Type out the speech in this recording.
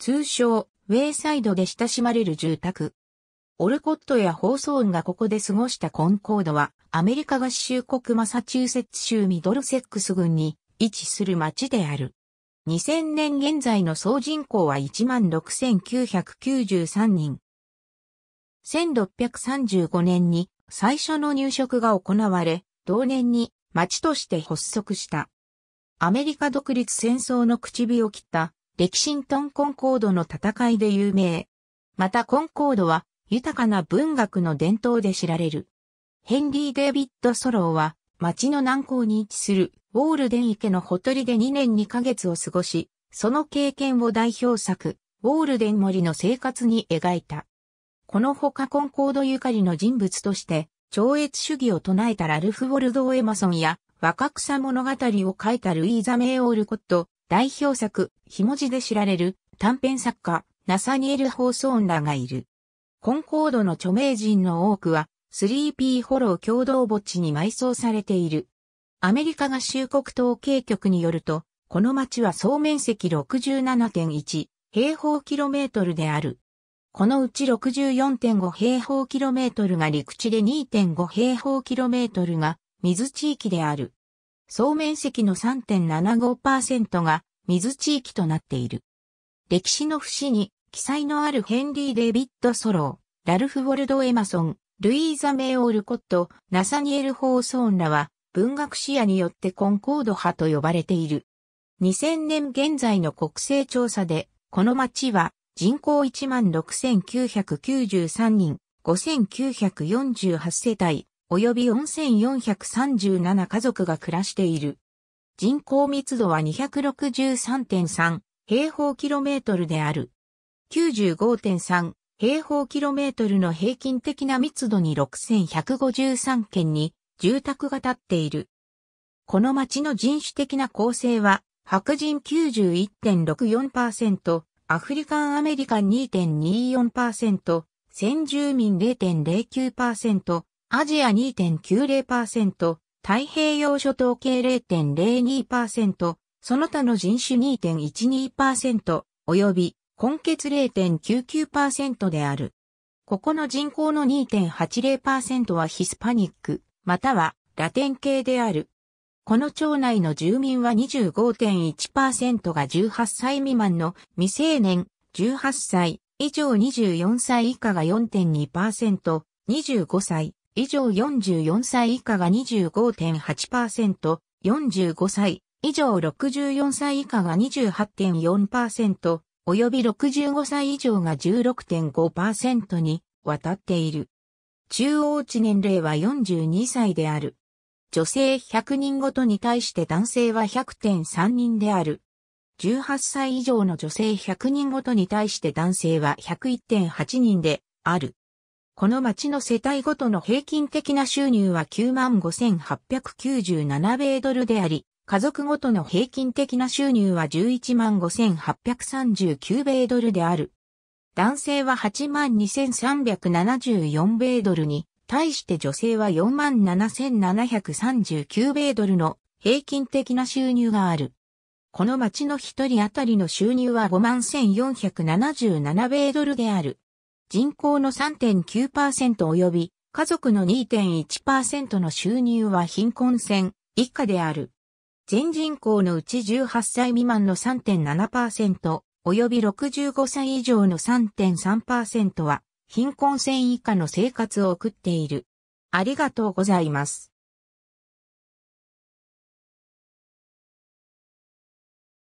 通称、ウェイサイドで親しまれる住宅。オルコットやホーソーンがここで過ごしたコンコードは、アメリカ合衆国マサチューセッツ州ミドルセックス郡に位置する町である。2000年現在の総人口は16,993人。1635年に最初の入植が行われ、同年に町として発足した。アメリカ独立戦争の口火を切った歴史ントンコンコードの戦いで有名。またコンコードは豊かな文学の伝統で知られる。ヘンリー・デービッド・ソローは町の南港に位置するウォールデン池のほとりで2年2ヶ月を過ごし、その経験を代表作、ウォールデン森の生活に描いた。このほかコンコードゆかりの人物として、超越主義を唱えたラルフ・ウォルドエマソンや、若草物語を書いたルイーザ・メイ・オールコット、代表作、ひもじで知られる短編作家、ナサニエル・ホーソーンらがいる。コンコードの著名人の多くは、スリーピーホロー共同墓地に埋葬されている。アメリカ合衆国統計局によると、この町は総面積67.1平方キロメートルである。このうち64.5平方キロメートルが陸地で2.5平方キロメートルが水地域である。総面積の3.75%が水地域となっている。歴史の節に記載のあるヘンリー・デイビッド・ソロー、ラルフ・ウォルド・エマソン、ルイーザ・メイ・オールコット、ナサニエル・ホーソーンらは文学視野によってコンコード派と呼ばれている。2000年現在の国勢調査で、この町は人口16,993人、5,948世帯、及び4437家族が暮らしている。人口密度は263.3平方キロメートルである。95.3平方キロメートルの平均的な密度に6153件に住宅が建っている。この町の人種的な構成は白人91.64%、アフリカンアメリカン2.24%、先住民0.09%、アジア2.90%、太平洋諸島系0.02%、その他の人種2.12%、及び、根血0.99%である。ここの人口の2.80%はヒスパニック、またはラテン系である。この町内の住民は25.1%が18歳未満の未成年、18歳以上24歳以下が4.2%、25歳以上44歳以下が25.8%、45歳以上64歳以下が28.4%、及び65歳以上が16.5%に渡っている。中央値年齢は42歳である。女性100人ごとに対して男性は100.3人である。18歳以上の女性100人ごとに対して男性は101.8人である。この町の世帯ごとの平均的な収入は95,897米ドルであり、家族ごとの平均的な収入は115,839米ドルである。男性は82,374米ドルに、対して女性は47,739米ドルの平均的な収入がある。この町の一人当たりの収入は51,477米ドルである。人口の3.9%及び家族の2.1%の収入は貧困線以下である。全人口のうち18歳未満の3.7%及び65歳以上の3.3%は貧困線以下の生活を送っている。ありがとうございます。